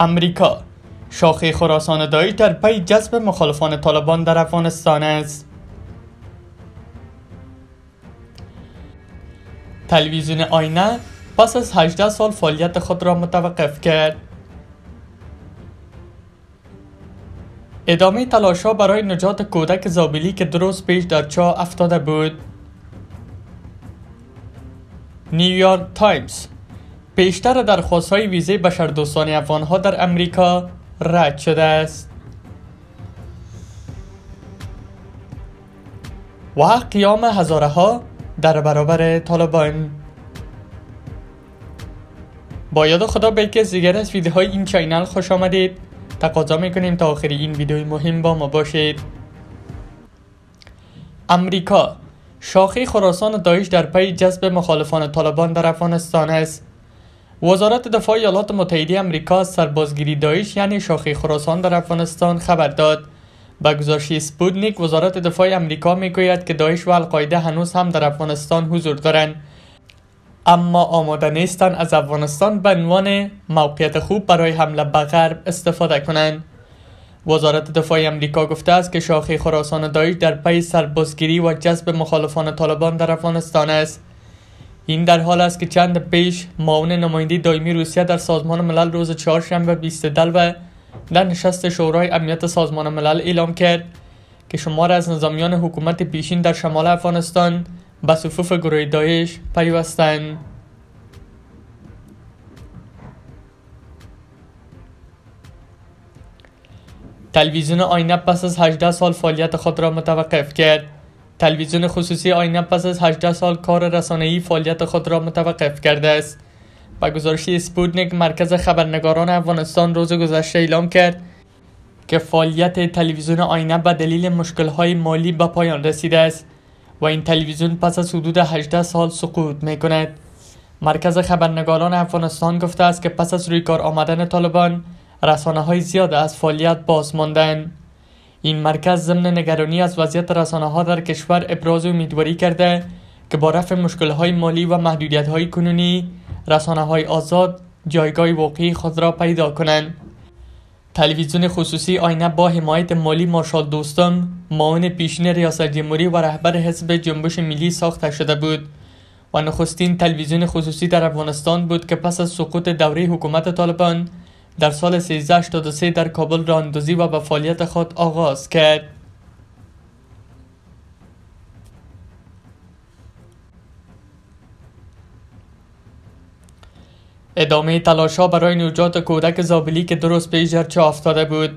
امریکا شاخه خراسان دایی در پی جذب مخالفان طالبان در افغانستان است تلویزیون آینه پس از 18 سال فعالیت خود را متوقف کرد ادامه تلاشا برای نجات کودک زابلی که درست پیش در چا افتاده بود نیویورک تایمز پیشتر درخواست های ویزه بشردوستان افغان ها در امریکا رد شده است و قیام هزاره ها در برابر طالبان با یاد خدا به زیگر از دیگر از این چینل خوش آمدید تقاضا میکنیم تا آخری این ویدیوی مهم با ما باشید امریکا شاخه خراسان دایش در پی جذب مخالفان طالبان در افغانستان است وزارت دفاع ایالات متحده امریکا از سربازگیری داعش یعنی شاخه خراسان در افغانستان خبر داد به گزارش سپوتنیک وزارت دفاع امریکا میگوید که داعش و القاعده هنوز هم در افغانستان حضور دارند اما آماده نیستند از افغانستان به عنوان موقعیت خوب برای حمله به غرب استفاده کنند وزارت دفاع امریکا گفته است که شاخه خراسان داعش در پی سربازگیری و جذب مخالفان طالبان در افغانستان است این در حال است که چند پیش معاون نماینده دائمی روسیه در سازمان ملل روز چهارشنبه 20 و در نشست شورای امنیت سازمان ملل اعلام کرد که شمار از نظامیان حکومت پیشین در شمال افغانستان به صفوف گروه داعش پیوستند تلویزیون آینه پس از 18 سال فعالیت خود را متوقف کرد تلویزیون خصوصی آینه پس از 18 سال کار ای فعالیت خود را متوقف کرده است. با گزارش اسپوتنیک مرکز خبرنگاران افغانستان روز گذشته اعلام کرد که فعالیت تلویزیون آینه به دلیل مشکل‌های مالی به پایان رسیده است و این تلویزیون پس از حدود 18 سال سقوط می مرکز خبرنگاران افغانستان گفته است که پس از روی کار آمدن طالبان رسانه های زیاد از فعالیت باز ماندند. این مرکز ضمن نگرانی از وضعیت رسانه ها در کشور ابراز امیدواری کرده که با رفع مشکل های مالی و محدودیت های کنونی رسانه های آزاد جایگاه واقعی خود را پیدا کنند تلویزیون خصوصی آینه با حمایت مالی مارشال دوستم معاون پیشین ریاست جمهوری و رهبر حزب جنبش ملی ساخته شده بود و نخستین تلویزیون خصوصی در افغانستان بود که پس از سقوط دوره حکومت طالبان در سال 1383 در کابل راندازی و به فعالیت خود آغاز کرد. ادامه تلاشها برای نجات کودک زابلی که درست پیش چه افتاده بود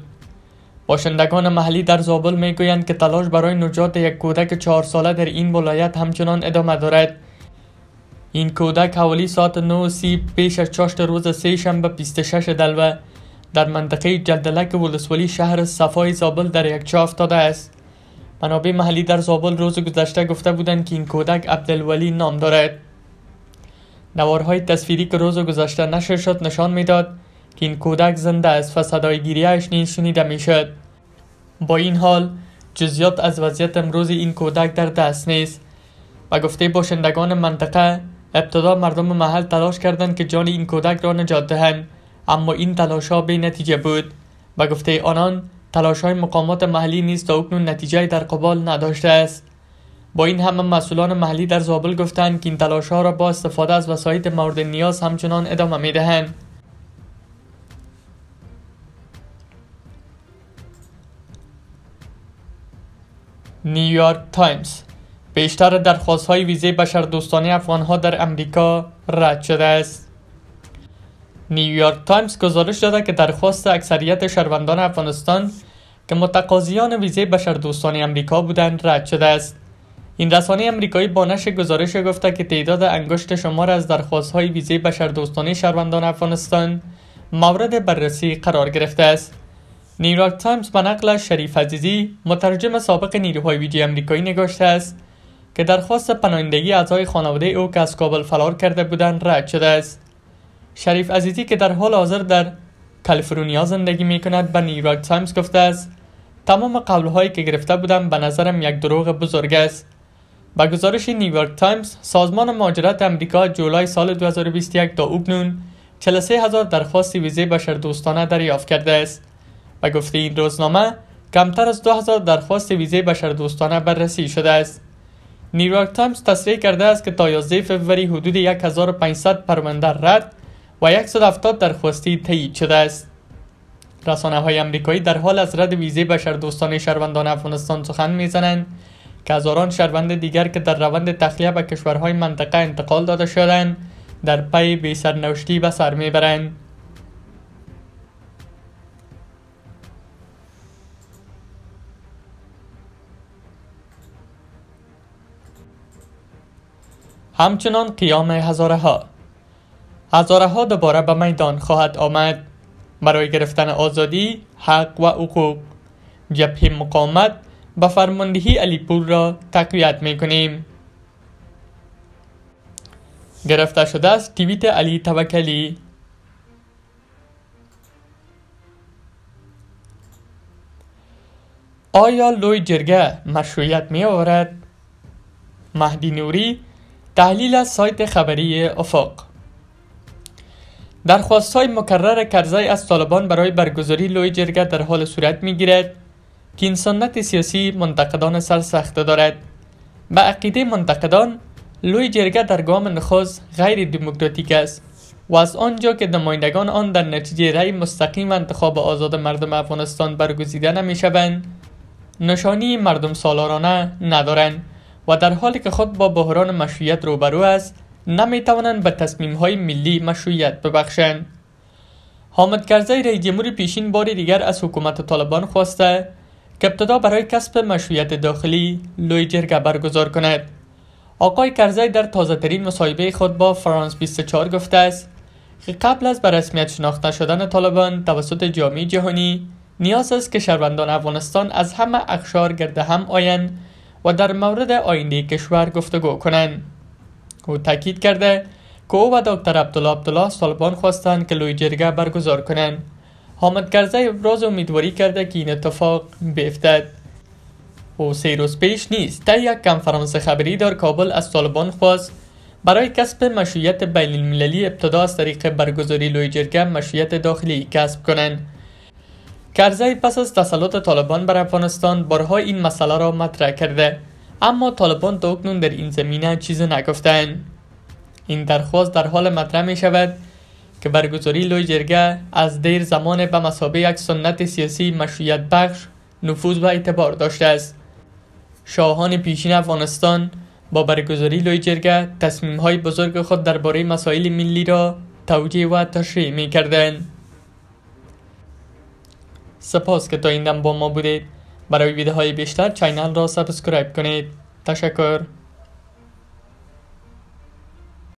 باشندگان محلی در زابل میگویند که تلاش برای نجات یک کودک چهار ساله در این ولایت همچنان ادامه دارد این کودک حوالی ساعت 9:30 پیش از چاشت روز سه شنبه 26 دلوه در منطقه جلدلک ولسوالی شهر صفای زابل در یک چا افتاده است منابع محلی در زابل روز گذشته گفته بودند که این کودک عبدالولی نام دارد نوارهای تصویری که روز گذشته نشر شد نشان میداد که این کودک زنده است و صدای گیریهش نیز شنیده میشد با این حال جزیات از وضعیت امروز این کودک در دست نیست و گفته باشندگان منطقه ابتدا مردم محل تلاش کردند که جان این کودک را نجات دهند اما این تلاش ها به نتیجه بود و گفته آنان تلاش های مقامات محلی نیز تا اکنون نتیجه در قبال نداشته است با این همه مسئولان محلی در زابل گفتند که این تلاش ها را با استفاده از وسایل مورد نیاز همچنان ادامه می دهند نیویورک تایمز بیشتر درخواست های ویزه بشردوستانه افغان ها در امریکا رد شده است. نیویورک تایمز گزارش داده که درخواست اکثریت شهروندان افغانستان که متقاضیان ویزه بشردوستانه امریکا بودند رد شده است. این رسانه امریکایی با نشر گزارش گفته که تعداد انگشت شمار از درخواست های ویزه بشردوستانه شهروندان افغانستان مورد بررسی قرار گرفته است. نیویورک تایمز به نقل شریف عزیزی مترجم سابق نیروهای ویژه امریکایی نگاشته است که درخواست پناهندگی اعضای خانواده او که از کابل فرار کرده بودند رد شده است شریف عزیزی که در حال حاضر در کالیفرنیا زندگی می کند به نیویورک تایمز گفته است تمام هایی که گرفته بودم به نظرم یک دروغ بزرگ است با گزارش نیویورک تایمز سازمان مهاجرت امریکا جولای سال 2021 تا اوبنون 43 هزار درخواست ویزه بشردوستانه دریافت کرده است و گفته این روزنامه کمتر از 2000 درخواست ویزه بشردوستانه بررسی شده است نیویورک تایمز تصریح کرده است که تا 11 فوریه حدود 1500 پرونده رد و 170 درخواستی تایید شده است. رسانه های امریکایی در حال از رد ویزه بشردوستانه شهروندان افغانستان سخن میزنند که هزاران شهروند دیگر که در روند تخلیه به کشورهای منطقه انتقال داده شدند در پی سرنوشتی به سر میبرند. همچنان قیام هزاره ها هزاره ها دوباره به میدان خواهد آمد برای گرفتن آزادی، حق و حقوق جبهه مقاومت به فرماندهی علیپور را تقویت می کنیم. گرفته شده است تیویت علی توکلی آیا لوی جرگه مشروعیت می آورد؟ مهدی نوری تحلیل از سایت خبری افاق درخواست مکرر کرزی از طالبان برای برگزاری لوی جرگه در حال صورت می گیرد که انسانت سیاسی منتقدان سرسخته دارد به عقیده منتقدان لوی جرگه در گام نخست غیر دموکراتیک است و از آنجا که نمایندگان آن در نتیجه رأی مستقیم انتخاب آزاد مردم افغانستان برگزیده نمی شوند نشانی مردم سالارانه ندارند و در حالی که خود با بحران مشروعیت روبرو است توانند به تصمیم های ملی مشروعیت ببخشند حامد کرزی رئیس جمهور پیشین بار دیگر از حکومت طالبان خواسته که ابتدا برای کسب مشروعیت داخلی لوی جرگه برگزار کند آقای کرزی در تازه ترین مصاحبه خود با فرانس 24 گفته است که قبل از به رسمیت شناخته شدن طالبان توسط جامعه جهانی نیاز است که شهروندان افغانستان از همه اخشار گرد هم آیند و در مورد آینده کشور گفتگو کنند او تاکید کرده که او و دکتر عبدالله عبدالله سالبان خواستند که لوی جرگه برگزار کنند حامد کرزی ابراز امیدواری کرده که این اتفاق بیفتد او سه روز پیش نیست در یک کنفرانس خبری در کابل از طالبان خواست برای کسب مشروعیت بین المللی ابتدا از طریق برگزاری لوی جرگه مشروعیت داخلی کسب کنند کرزی پس از تسلط طالبان بر افغانستان بارها این مسئله را مطرح کرده اما طالبان تا اکنون در این زمینه چیزی نگفتند این درخواست در حال مطرح می شود که برگزاری لوی جرگه از دیر زمان به مسابه یک سنت سیاسی مشروعیت بخش نفوذ و اعتبار داشته است شاهان پیشین افغانستان با برگزاری لوی جرگه تصمیم های بزرگ خود درباره مسائل ملی را توجیه و تشریح می کردند سپاس که تا این دم با ما بودید برای ویدیوهای بیشتر چینل را سابسکرایب کنید تشکر